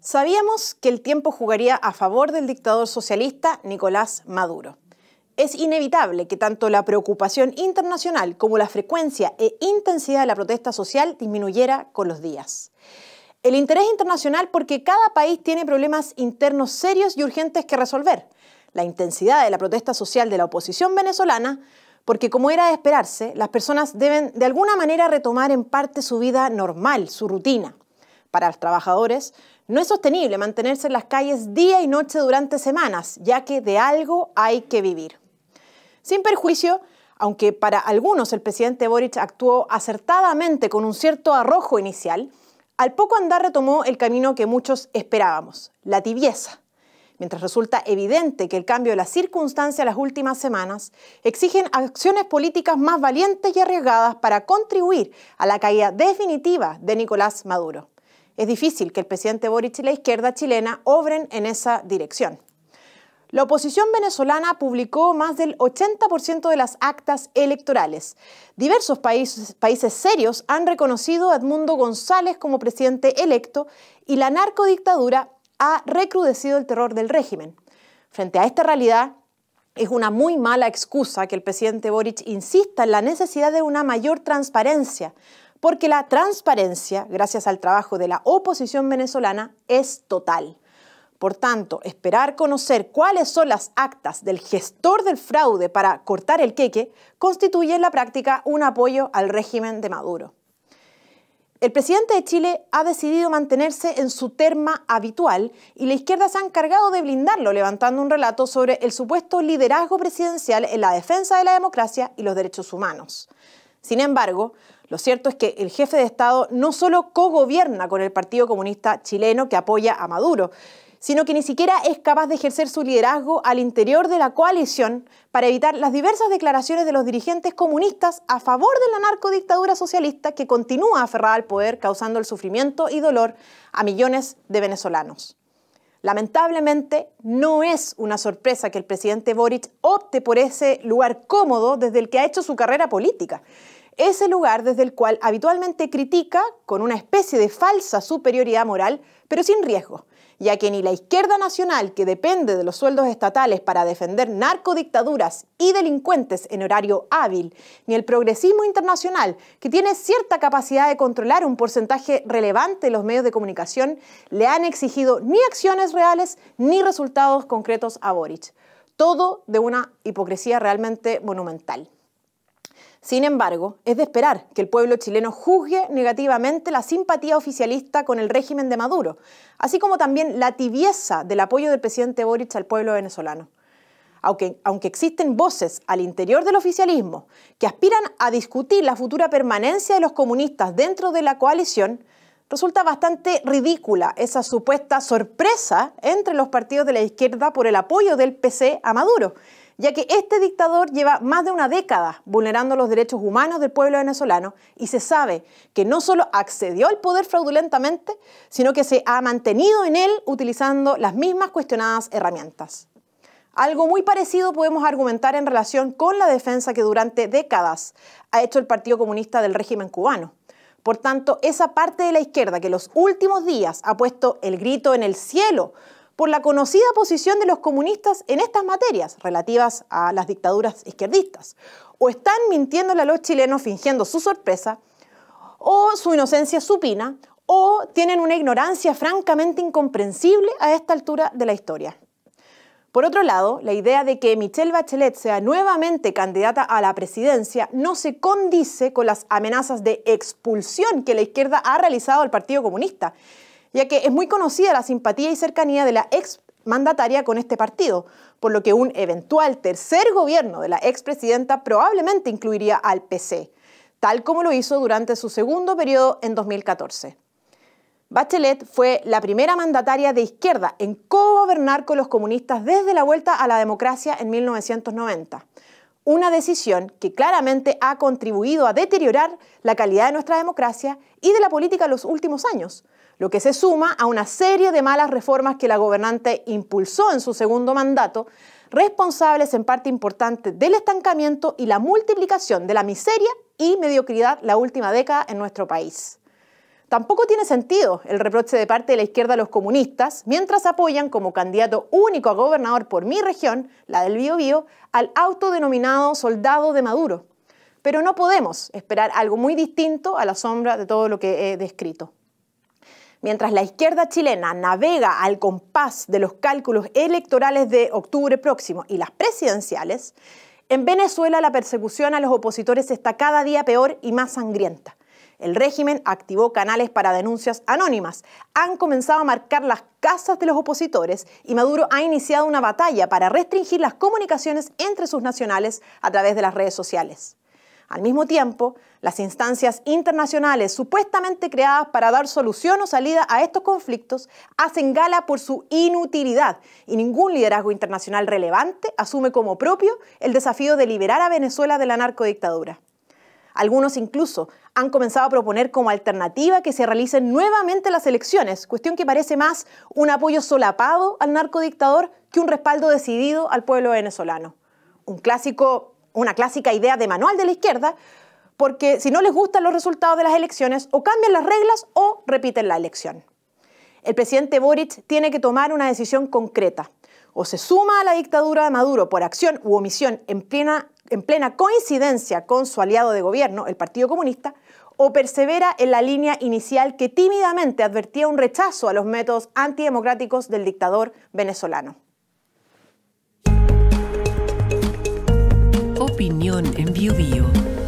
Sabíamos que el tiempo jugaría a favor del dictador socialista Nicolás Maduro. Es inevitable que tanto la preocupación internacional como la frecuencia e intensidad de la protesta social disminuyera con los días. El interés internacional porque cada país tiene problemas internos serios y urgentes que resolver. La intensidad de la protesta social de la oposición venezolana porque como era de esperarse, las personas deben de alguna manera retomar en parte su vida normal, su rutina. Para los trabajadores, no es sostenible mantenerse en las calles día y noche durante semanas, ya que de algo hay que vivir. Sin perjuicio, aunque para algunos el presidente Boric actuó acertadamente con un cierto arrojo inicial, al poco andar retomó el camino que muchos esperábamos, la tibieza, mientras resulta evidente que el cambio de las circunstancias las últimas semanas exigen acciones políticas más valientes y arriesgadas para contribuir a la caída definitiva de Nicolás Maduro. Es difícil que el presidente Boric y la izquierda chilena obren en esa dirección. La oposición venezolana publicó más del 80% de las actas electorales. Diversos países, países, serios han reconocido a Edmundo González como presidente electo y la narcodictadura ha recrudecido el terror del régimen. Frente a esta realidad, es una muy mala excusa que el presidente Boric insista en la necesidad de una mayor transparencia, porque la transparencia, gracias al trabajo de la oposición venezolana, es total. Por tanto, esperar conocer cuáles son las actas del gestor del fraude para cortar el queque constituye en la práctica un apoyo al régimen de Maduro. El presidente de Chile ha decidido mantenerse en su terma habitual y la izquierda se ha encargado de blindarlo, levantando un relato sobre el supuesto liderazgo presidencial en la defensa de la democracia y los derechos humanos. Sin embargo, lo cierto es que el jefe de Estado no solo cogobierna con el Partido Comunista chileno que apoya a Maduro, sino que ni siquiera es capaz de ejercer su liderazgo al interior de la coalición para evitar las diversas declaraciones de los dirigentes comunistas a favor de la narcodictadura socialista que continúa aferrada al poder causando el sufrimiento y dolor a millones de venezolanos. Lamentablemente, no es una sorpresa que el presidente Boric opte por ese lugar cómodo desde el que ha hecho su carrera política ese lugar desde el cual habitualmente critica con una especie de falsa superioridad moral, pero sin riesgo, ya que ni la izquierda nacional, que depende de los sueldos estatales para defender narcodictaduras y delincuentes en horario hábil, ni el progresismo internacional, que tiene cierta capacidad de controlar un porcentaje relevante de los medios de comunicación, le han exigido ni acciones reales ni resultados concretos a Boric. Todo de una hipocresía realmente monumental. Sin embargo, es de esperar que el pueblo chileno juzgue negativamente la simpatía oficialista con el régimen de Maduro, así como también la tibieza del apoyo del presidente Boric al pueblo venezolano. Aunque, aunque, existen voces al interior del oficialismo que aspiran a discutir la futura permanencia de los comunistas dentro de la coalición, resulta bastante ridícula esa supuesta sorpresa entre los partidos de la izquierda por el apoyo del PC a Maduro, ya que este dictador lleva más de una década vulnerando los derechos humanos del pueblo venezolano y se sabe que no solo accedió al poder fraudulentamente, sino que se ha mantenido en él utilizando las mismas cuestionadas herramientas. Algo muy parecido podemos argumentar en relación con la defensa que durante décadas ha hecho el Partido Comunista del régimen cubano. Por tanto, esa parte de la izquierda que los últimos días ha puesto el grito en el cielo por la conocida posición de los comunistas en estas materias relativas a las dictaduras izquierdistas. O están mintiendo a los chilenos fingiendo su sorpresa, o su inocencia supina, o tienen una ignorancia francamente incomprensible a esta altura de la historia. Por otro lado, la idea de que Michelle Bachelet sea nuevamente candidata a la presidencia no se condice con las amenazas de expulsión que la izquierda ha realizado al Partido Comunista, ya que es muy conocida la simpatía y cercanía de la ex mandataria con este partido, por lo que un eventual tercer gobierno de la expresidenta probablemente incluiría al PC, tal como lo hizo durante su segundo periodo en 2014. Bachelet fue la primera mandataria de izquierda en co-gobernar con los comunistas desde la vuelta a la democracia en 1990, una decisión que claramente ha contribuido a deteriorar la calidad de nuestra democracia y de la política en los últimos años, lo que se suma a una serie de malas reformas que la gobernante impulsó en su segundo mandato, responsables en parte importante del estancamiento y la multiplicación de la miseria y mediocridad la última década en nuestro país. Tampoco tiene sentido el reproche de parte de la izquierda a los comunistas, mientras apoyan como candidato único a gobernador por mi región, la del Biobío, al autodenominado soldado de Maduro. Pero no podemos esperar algo muy distinto a la sombra de todo lo que he descrito. Mientras la izquierda chilena navega al compás de los cálculos electorales de octubre próximo y las presidenciales, en Venezuela la persecución a los opositores está cada día peor y más sangrienta. El régimen activó canales para denuncias anónimas, han comenzado a marcar las casas de los opositores y Maduro ha iniciado una batalla para restringir las comunicaciones entre sus nacionales a través de las redes sociales. Al mismo tiempo, las instancias internacionales supuestamente creadas para dar solución o salida a estos conflictos hacen gala por su inutilidad y ningún liderazgo internacional relevante asume como propio el desafío de liberar a Venezuela de la narcodictadura. Algunos incluso han comenzado a proponer como alternativa que se realicen nuevamente las elecciones, cuestión que parece más un apoyo solapado al narcodictador que un respaldo decidido al pueblo venezolano. Un clásico una clásica idea de manual de la izquierda, porque si no les gustan los resultados de las elecciones, o cambian las reglas o repiten la elección. El presidente Boric tiene que tomar una decisión concreta. O se suma a la dictadura de Maduro por acción u omisión en plena, coincidencia con su aliado de gobierno, el Partido Comunista, o persevera en la línea inicial que tímidamente advertía un rechazo a los métodos antidemocráticos del dictador venezolano. opinión en BioBio.